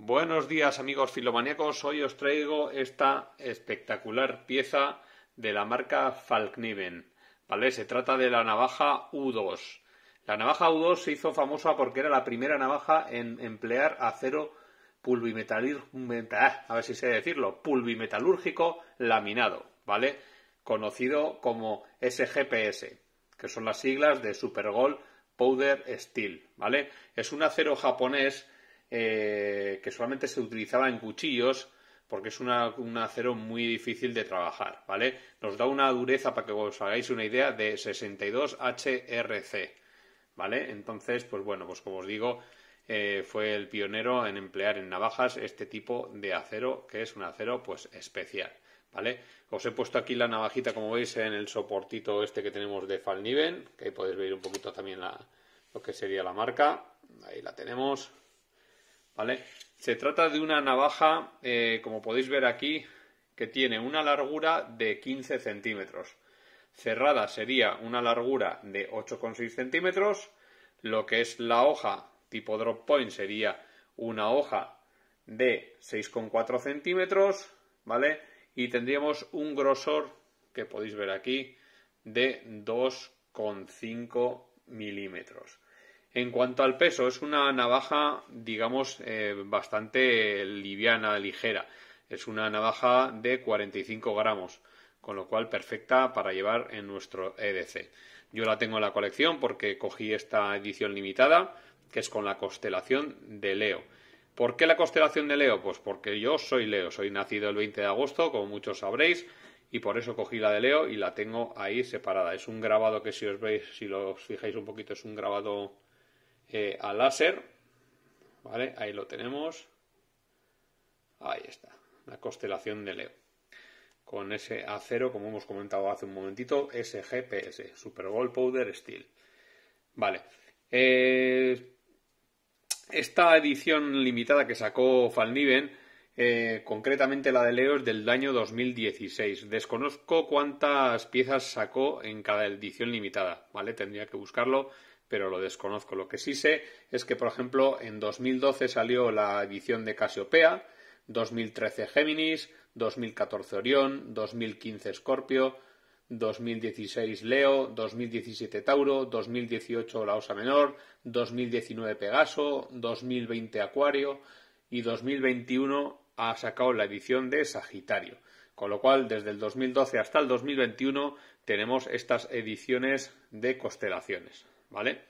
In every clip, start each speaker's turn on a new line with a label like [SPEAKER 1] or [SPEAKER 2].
[SPEAKER 1] Buenos días amigos filomaníacos, hoy os traigo esta espectacular pieza de la marca Falkniven, ¿vale? Se trata de la navaja U2. La navaja U2 se hizo famosa porque era la primera navaja en emplear acero pulvimetalúrgico, ah, a ver si decirlo, laminado, ¿vale? Conocido como SGPS, que son las siglas de Supergol Powder Steel, ¿vale? Es un acero japonés eh, que solamente se utilizaba en cuchillos porque es un acero muy difícil de trabajar, ¿vale? Nos da una dureza, para que os hagáis una idea, de 62 HRC, ¿vale? Entonces, pues bueno, pues como os digo, eh, fue el pionero en emplear en navajas este tipo de acero, que es un acero, pues, especial, ¿vale? Os he puesto aquí la navajita, como veis, en el soportito este que tenemos de Falniven, que ahí podéis ver un poquito también lo que sería la marca, ahí la tenemos, se trata de una navaja, eh, como podéis ver aquí, que tiene una largura de 15 centímetros. Cerrada sería una largura de 8,6 centímetros. Lo que es la hoja tipo drop point sería una hoja de 6,4 centímetros, ¿vale? Y tendríamos un grosor que podéis ver aquí de 2,5 milímetros. En cuanto al peso, es una navaja, digamos, eh, bastante liviana, ligera. Es una navaja de 45 gramos, con lo cual perfecta para llevar en nuestro EDC. Yo la tengo en la colección porque cogí esta edición limitada, que es con la constelación de Leo. ¿Por qué la constelación de Leo? Pues porque yo soy Leo, soy nacido el 20 de agosto, como muchos sabréis, y por eso cogí la de Leo y la tengo ahí separada. Es un grabado que si os veis, si lo os fijáis un poquito, es un grabado eh, al láser. ¿Vale? Ahí lo tenemos. Ahí está. La constelación de Leo. Con ese acero, como hemos comentado hace un momentito, SGPS, Super Gold Powder Steel. Vale. Eh, esta edición limitada que sacó Falniven, eh, concretamente la de Leo, es del año 2016. Desconozco cuántas piezas sacó en cada edición limitada, ¿vale? Tendría que buscarlo pero lo desconozco. Lo que sí sé es que, por ejemplo, en 2012 salió la edición de Casiopea, 2013 Géminis, 2014 Orión, 2015 Escorpio, 2016 Leo, 2017 Tauro, 2018 La Osa Menor, 2019 Pegaso, 2020 Acuario y 2021 ha sacado la edición de Sagitario. Con lo cual, desde el 2012 hasta el 2021 tenemos estas ediciones de constelaciones. ¿vale?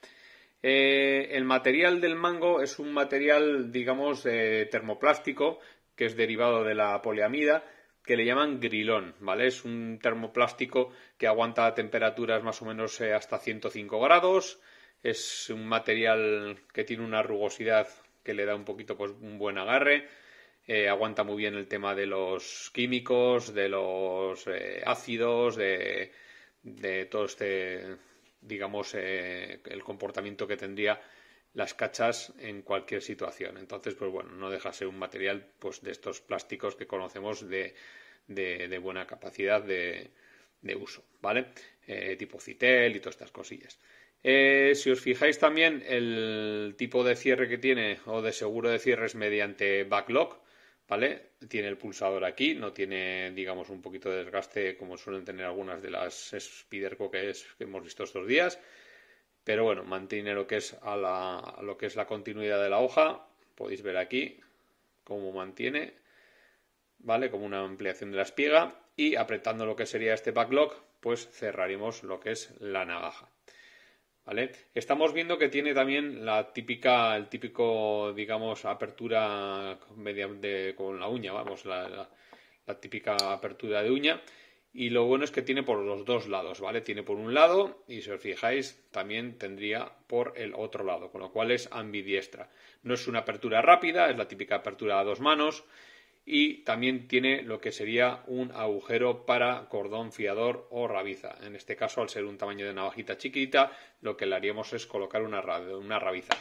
[SPEAKER 1] Eh, el material del mango es un material, digamos, eh, termoplástico, que es derivado de la poliamida, que le llaman grilón, ¿vale? Es un termoplástico que aguanta temperaturas más o menos eh, hasta 105 grados, es un material que tiene una rugosidad que le da un poquito, pues, un buen agarre, aguanta muy bien el tema de los químicos, de los ácidos, de, de todo este digamos, eh, el comportamiento que tendría las cachas en cualquier situación. Entonces, pues bueno, no deja ser un material pues, de estos plásticos que conocemos de, de, buena capacidad de, uso, ¿vale? Eh, tipo Citel y todas estas cosillas. Eh, si os fijáis también, el tipo de cierre que tiene o de seguro de cierre es mediante backlog. Tiene el pulsador aquí, no tiene, digamos, un poquito de desgaste como suelen tener algunas de las Spiderco que, es, que hemos visto estos días. Pero bueno, mantiene lo que, es la, lo que es la continuidad de la hoja. Podéis ver aquí cómo mantiene, ¿vale? Como una ampliación de la espiga. Y apretando lo que sería este backlog, pues cerraremos lo que es la navaja. Estamos viendo que tiene también la típica, el típico, digamos, apertura con la uña, vamos, la, típica apertura de uña. Y lo bueno es que tiene por los dos lados, ¿vale? Tiene por un lado y si os fijáis también tendría por el otro lado, con lo cual es ambidiestra. No es una apertura rápida, es la típica apertura a dos manos y también tiene lo que sería un agujero para cordón fiador o rabiza. En este caso, al ser un tamaño de navajita chiquita, lo que le haríamos es colocar una, una rabiza.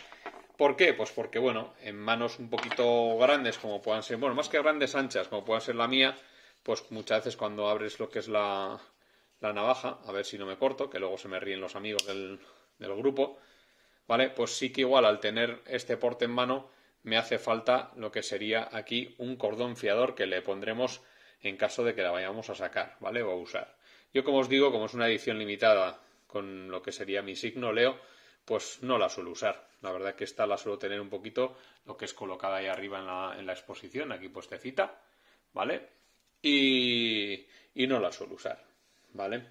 [SPEAKER 1] ¿Por qué? Pues porque, bueno, en manos un poquito grandes, como puedan ser, bueno, más que grandes, anchas, como pueda ser la mía, pues muchas veces cuando abres lo que es la, navaja, a ver si no me corto, que luego se me ríen los amigos del, del grupo, ¿vale? Pues sí que igual al tener este porte en mano, me hace falta lo que sería aquí un cordón fiador que le pondremos en caso de que la vayamos a sacar, ¿vale? O a usar. Yo como os digo, como es una edición limitada con lo que sería mi signo Leo, pues no la suelo usar. La verdad que esta la suelo tener un poquito lo que es colocada ahí arriba en la, exposición, aquí puestecita, ¿vale? Y, no la suelo usar, ¿vale?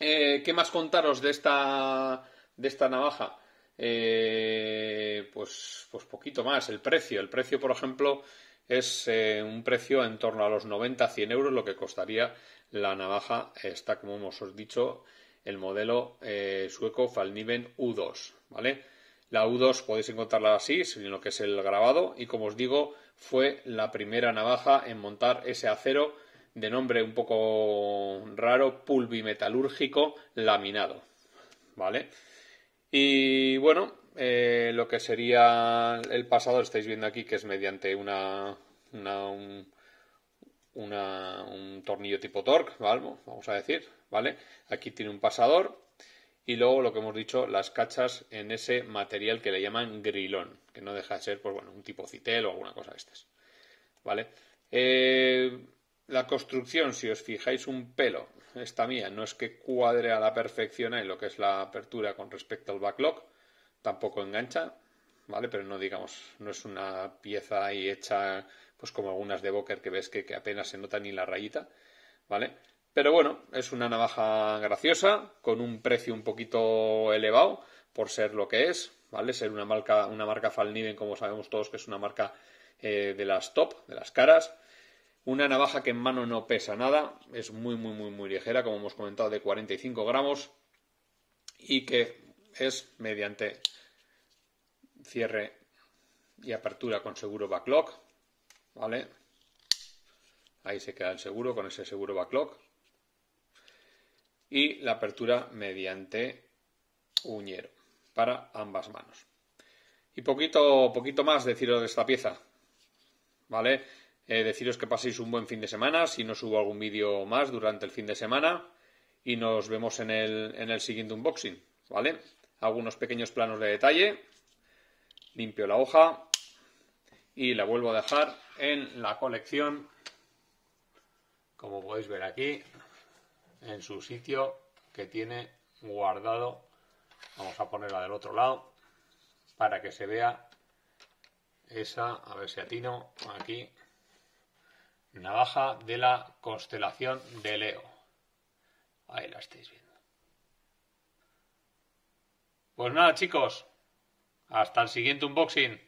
[SPEAKER 1] Eh, ¿Qué más contaros de esta, de esta navaja? Eh, pues, pues poquito más. El precio, el precio, por ejemplo, es eh, un precio en torno a los 90-100 euros, lo que costaría la navaja. Está, como hemos dicho, el modelo eh, sueco Falniven U2, ¿vale? La U2 podéis encontrarla así, en lo que es el grabado, y como os digo, fue la primera navaja en montar ese acero de nombre un poco raro, pulvimetalúrgico laminado, ¿vale? Y bueno, eh, lo que sería el pasador, estáis viendo aquí, que es mediante una, un, tornillo tipo torque, vamos a decir, ¿vale? Aquí tiene un pasador y luego lo que hemos dicho, las cachas en ese material que le llaman grilón, que no deja de ser, pues bueno, un tipo citel o alguna cosa de estas, ¿vale? Eh, la construcción, si os fijáis un pelo, esta mía no es que cuadre a la perfección en lo que es la apertura con respecto al backlog, tampoco engancha, ¿vale? Pero no digamos, no es una pieza ahí hecha, pues como algunas de Boker que ves que, apenas se nota ni la rayita, ¿vale? Pero bueno, es una navaja graciosa, con un precio un poquito elevado, por ser lo que es, ¿vale? Ser una marca, una marca Falniven, como sabemos todos que es una marca eh, de las top, de las caras. Una navaja que en mano no pesa nada, es muy, muy, muy, muy ligera, como hemos comentado, de 45 gramos y que es mediante cierre y apertura con seguro backlog, ¿vale? Ahí se queda el seguro con ese seguro backlog. Y la apertura mediante uñero para ambas manos. Y poquito, poquito más deciros de esta pieza, ¿vale? Eh, deciros que paséis un buen fin de semana, si no subo algún vídeo más durante el fin de semana y nos vemos en el, en el siguiente unboxing, ¿vale? unos pequeños planos de detalle, limpio la hoja y la vuelvo a dejar en la colección, como podéis ver aquí, en su sitio que tiene guardado. Vamos a ponerla del otro lado para que se vea esa, a ver si atino aquí, Navaja de la constelación de Leo. Ahí la estáis viendo. Pues nada, chicos. Hasta el siguiente unboxing.